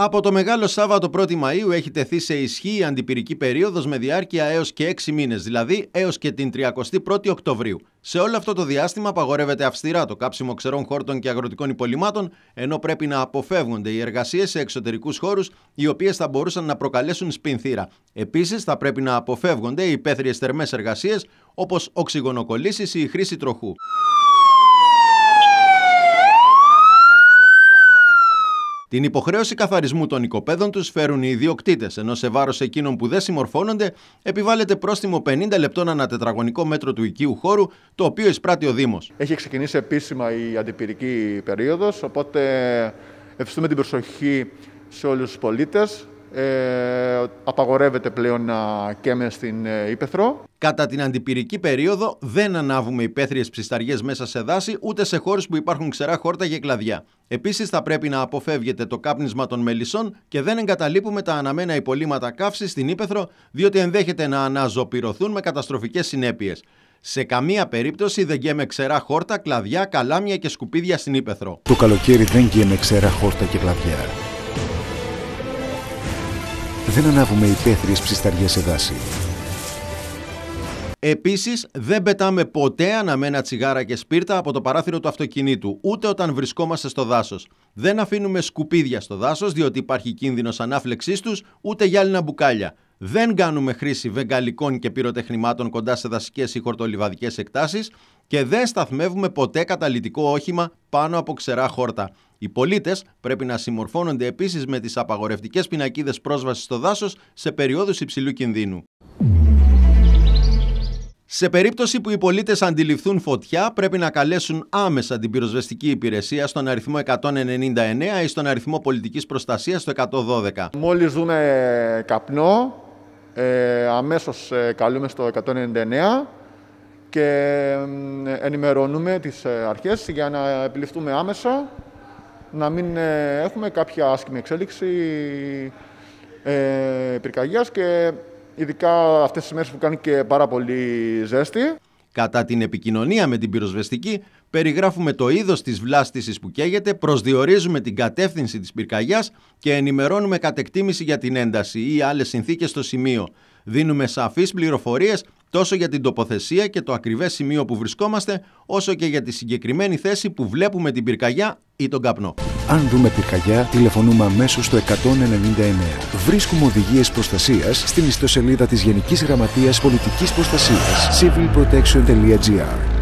Από το Μεγάλο Σάββατο 1η Μαΐου έχει τεθεί σε ισχύ η αντιπυρική περίοδος με διάρκεια έως και 6 μήνες, δηλαδή έως και την 31η Οκτωβρίου. Σε όλο αυτό το διάστημα απαγορεύεται αυστηρά το κάψιμο ξερών χόρτων και αγροτικών υπολοιμάτων, ενώ πρέπει να αποφεύγονται οι εργασίε σε εξωτερικού χώρου, οι οποίε θα μπορούσαν να προκαλέσουν σπινθήρα. Επίση, θα πρέπει να αποφεύγονται οι υπαίθριε θερμέ εργασίε, όπω οξυγονοκολλήσει ή η οκτωβριου σε ολο αυτο το διαστημα απαγορευεται αυστηρα το καψιμο ξερων χορτων και αγροτικων υπολοιματων ενω πρεπει να αποφευγονται οι εργασίες σε εξωτερικούς χώρους οι οποίες θα μπορουσαν να προκαλεσουν σπινθηρα Επίσης θα πρεπει να αποφευγονται οι υπαίθριες θερμές εργασίες όπως οξυγονοκολλησει η η χρηση τροχου Την υποχρέωση καθαρισμού των οικοπαίδων τους φέρουν οι ιδιοκτήτες, ενώ σε βάρος εκείνων που δεν συμμορφώνονται επιβάλλεται πρόστιμο 50 λεπτών ανά τετραγωνικό μέτρο του οικίου χώρου, το οποίο εισπράττει ο Δήμος. Έχει ξεκινήσει επίσημα η αντιπυρική περίοδος, οπότε ευχαριστούμε την προσοχή σε όλους τους πολίτες ε, απαγορεύεται πλέον να καίμε στην ε, Ήπεθρο. Κατά την αντιπυρική περίοδο δεν ανάβουμε υπαίθριες ψισταριές μέσα σε δάση ούτε σε χώρες που υπάρχουν ξερά χόρτα και κλαδιά. Επίσης θα πρέπει να αποφεύγεται το κάπνισμα των μελισσών και δεν εγκαταλείπουμε τα αναμένα υπολείμματα καύσης στην Ήπεθρο, διότι ενδέχεται να αναζωπηρωθούν με καταστροφικές συνέπειες. Σε καμία περίπτωση δεν γέμε ξερά χόρτα, κλαδιά, καλάμια και σκουπίδια στην Ήπεθρο. Το καλοκαίρι δεν γέμε ξερά χόρτα και κλαδιά δεν ανάβουμε υπαίθριες ψισταριές σε δάση. Επίσης, δεν πετάμε ποτέ αναμένα τσιγάρα και σπίρτα από το παράθυρο του αυτοκινήτου, ούτε όταν βρισκόμαστε στο δάσος. Δεν αφήνουμε σκουπίδια στο δάσος, διότι υπάρχει κίνδυνος ανάφλεξής τους, ούτε γυάλινα μπουκάλια δεν κάνουμε χρήση βεγγαλικών και πυροτεχνημάτων κοντά σε δασικές ή χορτολιβαδικές εκτάσεις και δεν σταθμεύουμε ποτέ καταλητικό όχημα πάνω από ξερά χόρτα. Οι πολίτες πρέπει να συμμορφώνονται επίσης με τις απαγορευτικές πινακίδες πρόσβασης στο δάσος σε περιόδους υψηλού κινδύνου. Σε περίπτωση που οι πολίτες αντιληφθούν φωτιά, πρέπει να καλέσουν άμεσα την πυροσβεστική υπηρεσία στον αριθμό 199 ή στον αριθμό πολιτικής προστασίας στο 112. Μόλι δούμε καπνό, ε, αμέσως ε, καλούμε στο 199 και ενημερώνουμε τις ε, αρχές για να επιληφθούμε άμεσα, να μην ε, έχουμε κάποια άσχημη εξέλιξη πυρκαγιάς και ειδικά αυτές τις μέρες που κάνει και πάρα πολύ ζέστη. Κατά την επικοινωνία με την πυροσβεστική, περιγράφουμε το είδος της βλάστησης που καίγεται, προσδιορίζουμε την κατεύθυνση της πυρκαγιάς και ενημερώνουμε κατ' εκτίμηση για την ένταση ή άλλες συνθήκες στο σημείο. Δίνουμε σαφείς πληροφορίες τόσο για την τοποθεσία και το ακριβές σημείο που βρισκόμαστε, όσο και για τη συγκεκριμένη θέση που βλέπουμε την πυρκαγιά ή τον καπνό. Αν δούμε πυρκαγιά, τηλεφωνούμε αμέσως στο 199. Βρίσκουμε οδηγίες προστασίας στην ιστοσελίδα της Γενικής Γραμματείας Πολιτικής Προστασίας civilprotection.gr.